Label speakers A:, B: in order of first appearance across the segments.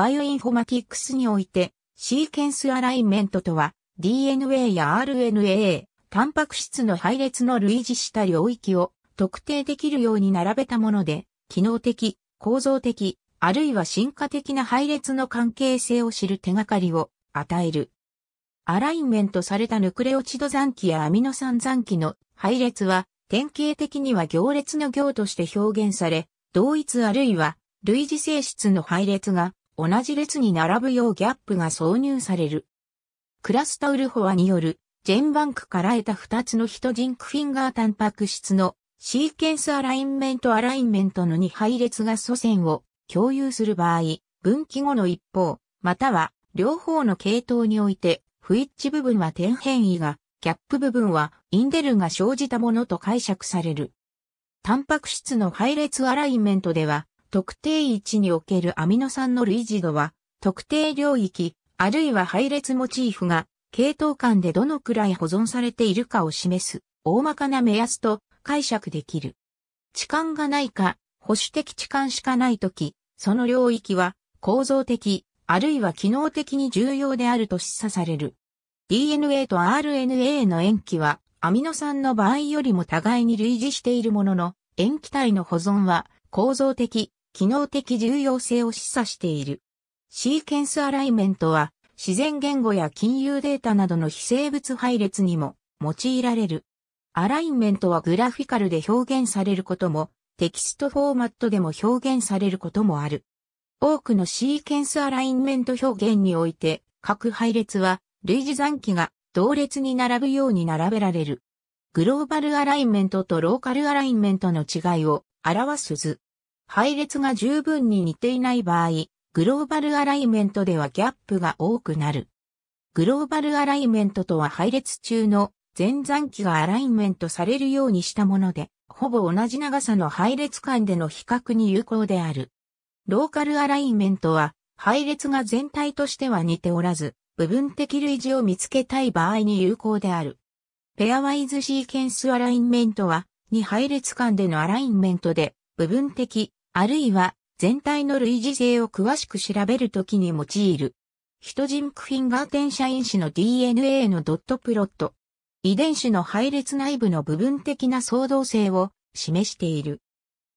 A: バイオインフォマティクスにおいて、シーケンスアライメントとは、DNA や RNA、タンパク質の配列の類似した領域を特定できるように並べたもので、機能的、構造的、あるいは進化的な配列の関係性を知る手がかりを与える。アライメントされたヌクレオチド残機やアミノ酸残機の配列は、典型的には行列の行として表現され、同一あるいは類似性質の配列が同じ列に並ぶようギャップが挿入される。クラスタウルホアによるジェンバンクから得た2つのヒトジンクフィンガータンパク質のシーケンスアラインメントアラインメントの2配列が祖先を共有する場合、分岐後の一方、または両方の系統において、不一致部分は点変異が、ギャップ部分はインデルが生じたものと解釈される。タンパク質の配列アラインメントでは、特定位置におけるアミノ酸の類似度は、特定領域、あるいは配列モチーフが、系統間でどのくらい保存されているかを示す、大まかな目安と解釈できる。置換がないか、保守的置換しかないとき、その領域は構造的、あるいは機能的に重要であると示唆される。DNA と RNA の塩基は、アミノ酸の場合よりも互いに類似しているものの、塩基体の保存は構造的、機能的重要性を示唆している。シーケンスアライメントは、自然言語や金融データなどの非生物配列にも用いられる。アライメントはグラフィカルで表現されることも、テキストフォーマットでも表現されることもある。多くのシーケンスアラインメント表現において、各配列は類似残機が同列に並ぶように並べられる。グローバルアライメントとローカルアライメントの違いを表す図。配列が十分に似ていない場合、グローバルアライメントではギャップが多くなる。グローバルアライメントとは配列中の前残機がアライメントされるようにしたもので、ほぼ同じ長さの配列間での比較に有効である。ローカルアライメントは配列が全体としては似ておらず、部分的類似を見つけたい場合に有効である。ペアワイズシーケンスアラインメントは、2配列間でのアラインメントで、部分的あるいは全体の類似性を詳しく調べるときに用いる。ヒトジンクフィンガーテン社因子の DNA のドットプロット。遺伝子の配列内部の部分的な相動性を示している。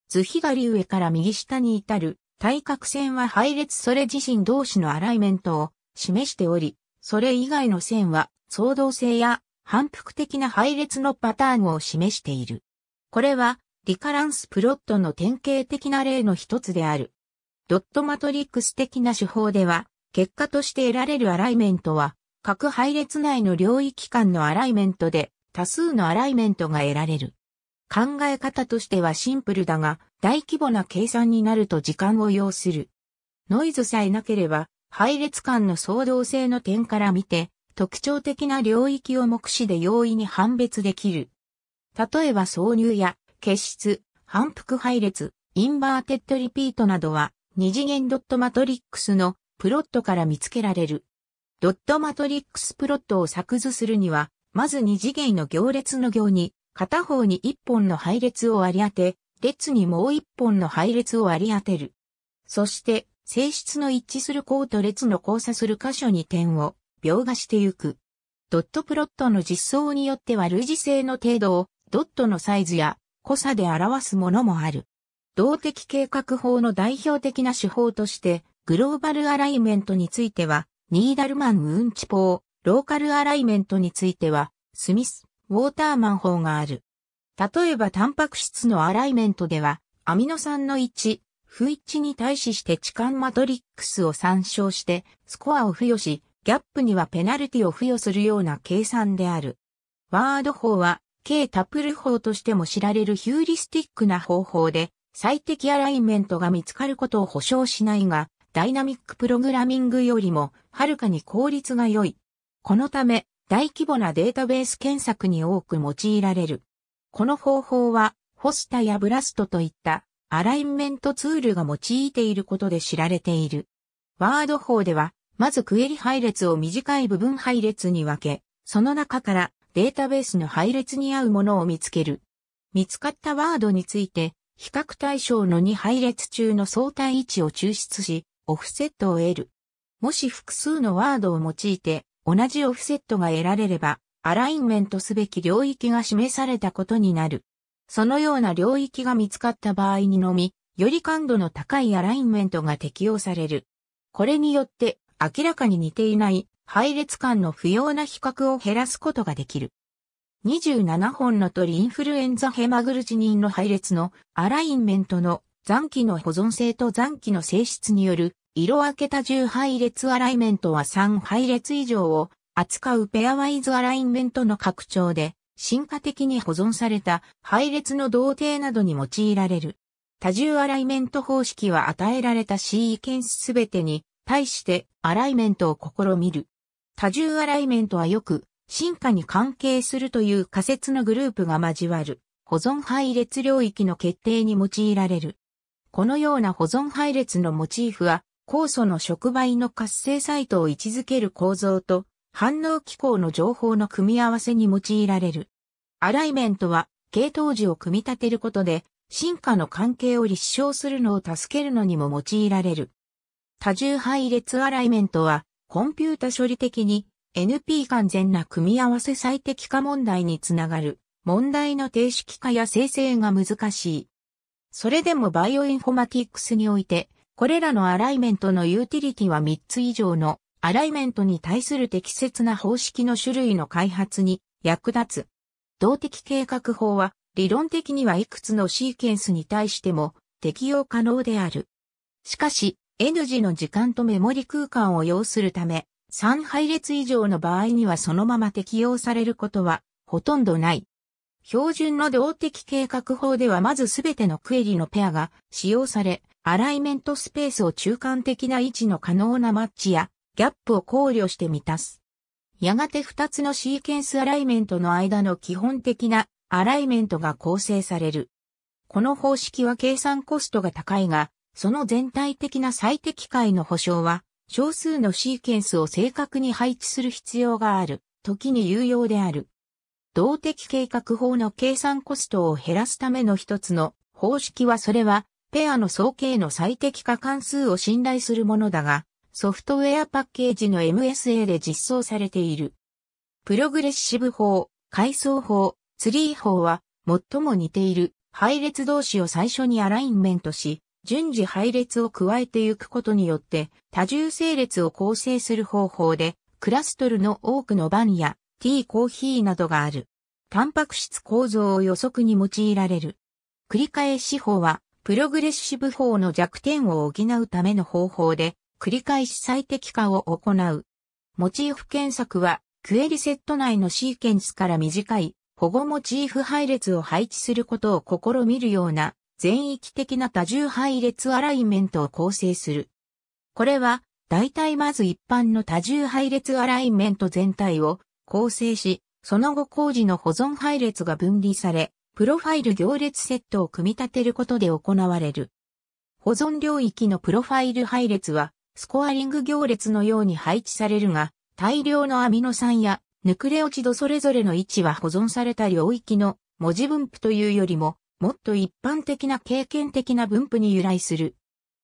A: 図左上から右下に至る対角線は配列それ自身同士のアライメントを示しており、それ以外の線は相動性や反復的な配列のパターンを示している。これはリカランスプロットの典型的な例の一つである。ドットマトリックス的な手法では、結果として得られるアライメントは、各配列内の領域間のアライメントで、多数のアライメントが得られる。考え方としてはシンプルだが、大規模な計算になると時間を要する。ノイズさえなければ、配列間の相動性の点から見て、特徴的な領域を目視で容易に判別できる。例えば挿入や結出、反復配列、インバーテッドリピートなどは、二次元ドットマトリックスのプロットから見つけられる。ドットマトリックスプロットを作図するには、まず二次元の行列の行に、片方に一本の配列を割り当て、列にもう一本の配列を割り当てる。そして、性質の一致する項と列の交差する箇所に点を描画してゆく。ドットプロットの実装によっては類似性の程度をドットのサイズや濃さで表すものもある。動的計画法の代表的な手法として、グローバルアライメントについては、ニーダルマン・ウンチ法、ローカルアライメントについては、スミス、ウォーターマン法がある。例えばタンパク質のアライメントでは、アミノ酸の1、不一致に対しして置換マトリックスを参照して、スコアを付与し、ギャップにはペナルティを付与するような計算である。ワード法は、K タップル法としても知られるヒューリスティックな方法で、最適アライメントが見つかることを保証しないが、ダイナミックプログラミングよりも、はるかに効率が良い。このため、大規模なデータベース検索に多く用いられる。この方法は、フォスタやブラストといったアライメントツールが用いていることで知られている。ワード法では、まずクエリ配列を短い部分配列に分け、その中からデータベースの配列に合うものを見つける。見つかったワードについて、比較対象の2配列中の相対位置を抽出し、オフセットを得る。もし複数のワードを用いて、同じオフセットが得られれば、アラインメントすべき領域が示されたことになる。そのような領域が見つかった場合にのみ、より感度の高いアラインメントが適用される。これによって、明らかに似ていない配列間の不要な比較を減らすことができる。27本の鳥インフルエンザヘマグルチニンの配列のアラインメントの残機の保存性と残機の性質による色分け多重配列アライメントは3配列以上を扱うペアワイズアラインメントの拡張で進化的に保存された配列の同定などに用いられる。多重アライメント方式は与えられたシーケンスすべてに対してアライメントを試みる。多重アライメントはよく、進化に関係するという仮説のグループが交わる、保存配列領域の決定に用いられる。このような保存配列のモチーフは、酵素の触媒の活性サイトを位置づける構造と、反応機構の情報の組み合わせに用いられる。アライメントは、系統時を組み立てることで、進化の関係を立証するのを助けるのにも用いられる。多重配列アライメントは、コンピュータ処理的に NP 完全な組み合わせ最適化問題につながる問題の定式化や生成が難しい。それでもバイオインフォマティックスにおいて、これらのアライメントのユーティリティは3つ以上のアライメントに対する適切な方式の種類の開発に役立つ。動的計画法は理論的にはいくつのシーケンスに対しても適用可能である。しかし、N 字の時間とメモリ空間を要するため、3配列以上の場合にはそのまま適用されることはほとんどない。標準の動的計画法ではまずすべてのクエリのペアが使用され、アライメントスペースを中間的な位置の可能なマッチやギャップを考慮して満たす。やがて2つのシーケンスアライメントの間の基本的なアライメントが構成される。この方式は計算コストが高いが、その全体的な最適解の保証は、少数のシーケンスを正確に配置する必要がある、時に有用である。動的計画法の計算コストを減らすための一つの方式はそれは、ペアの総計の最適化関数を信頼するものだが、ソフトウェアパッケージの MSA で実装されている。プログレッシブ法、階層法、ツリー法は、最も似ている配列同士を最初にアラインメントし、順次配列を加えていくことによって多重整列を構成する方法でクラストルの多くのバンやティーコーヒーなどがある。タンパク質構造を予測に用いられる。繰り返し法はプログレッシブ法の弱点を補うための方法で繰り返し最適化を行う。モチーフ検索はクエリセット内のシーケンスから短い保護モチーフ配列を配置することを試みるような全域的な多重配列アライメントを構成する。これは、大体まず一般の多重配列アライメント全体を構成し、その後工事の保存配列が分離され、プロファイル行列セットを組み立てることで行われる。保存領域のプロファイル配列は、スコアリング行列のように配置されるが、大量のアミノ酸やヌクレオチドそれぞれの位置は保存された領域の文字分布というよりも、もっと一般的な経験的な分布に由来する。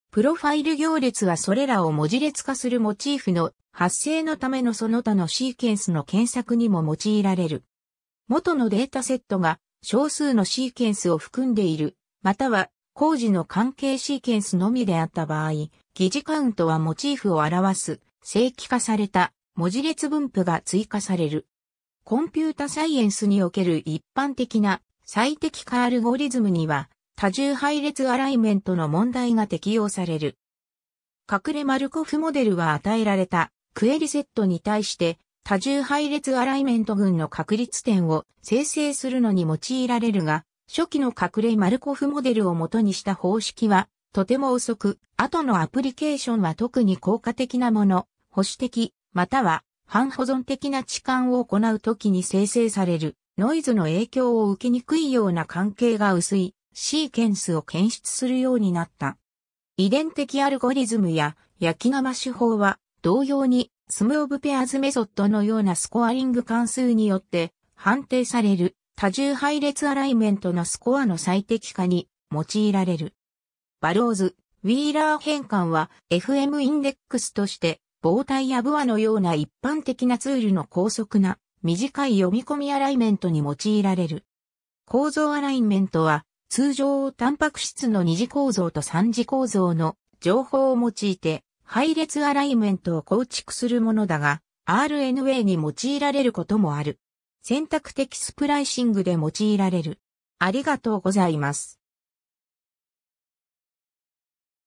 A: プロファイル行列はそれらを文字列化するモチーフの発生のためのその他のシーケンスの検索にも用いられる。元のデータセットが少数のシーケンスを含んでいる、または工事の関係シーケンスのみであった場合、疑似カウントはモチーフを表す正規化された文字列分布が追加される。コンピュータサイエンスにおける一般的な最適化アルゴリズムには、多重配列アライメントの問題が適用される。隠れマルコフモデルは与えられたクエリセットに対して多重配列アライメント群の確率点を生成するのに用いられるが、初期の隠れマルコフモデルを元にした方式はとても遅く、後のアプリケーションは特に効果的なもの、保守的、または半保存的な置換を行うときに生成されるノイズの影響を受けにくいような関係が薄いシーケンスを検出するようになった。遺伝的アルゴリズムや焼き釜手法は同様にスムオブペアーズメソッドのようなスコアリング関数によって判定される多重配列アライメントのスコアの最適化に用いられる。バローズ、ウィーラー変換は FM インデックスとして、膨体やブアのような一般的なツールの高速な短い読み込みアライメントに用いられる。構造アライメントは、通常タンパク質の二次構造と三次構造の情報を用いて、配列アライメントを構築するものだが、RNA に用いられることもある。選択的スプライシングで用いられる。ありがとうございます。